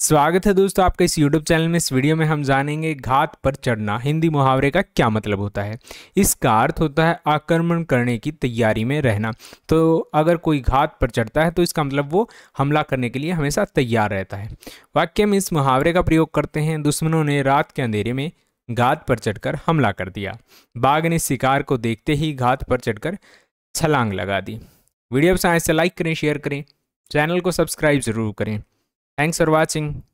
स्वागत है दोस्तों आपका इस YouTube चैनल में इस वीडियो में हम जानेंगे घात पर चढ़ना हिंदी मुहावरे का क्या मतलब होता है इसका अर्थ होता है आक्रमण करने की तैयारी में रहना तो अगर कोई घात पर चढ़ता है तो इसका मतलब वो हमला करने के लिए हमेशा तैयार रहता है वाक्य में इस मुहावरे का प्रयोग करते हैं दुश्मनों ने रात के अंधेरे में घात पर चढ़कर हमला कर दिया बाघ ने शिकार को देखते ही घात पर चढ़कर छलांग लगा दी वीडियो पसंद से तो लाइक करें शेयर करें चैनल को सब्सक्राइब ज़रूर करें thanks for watching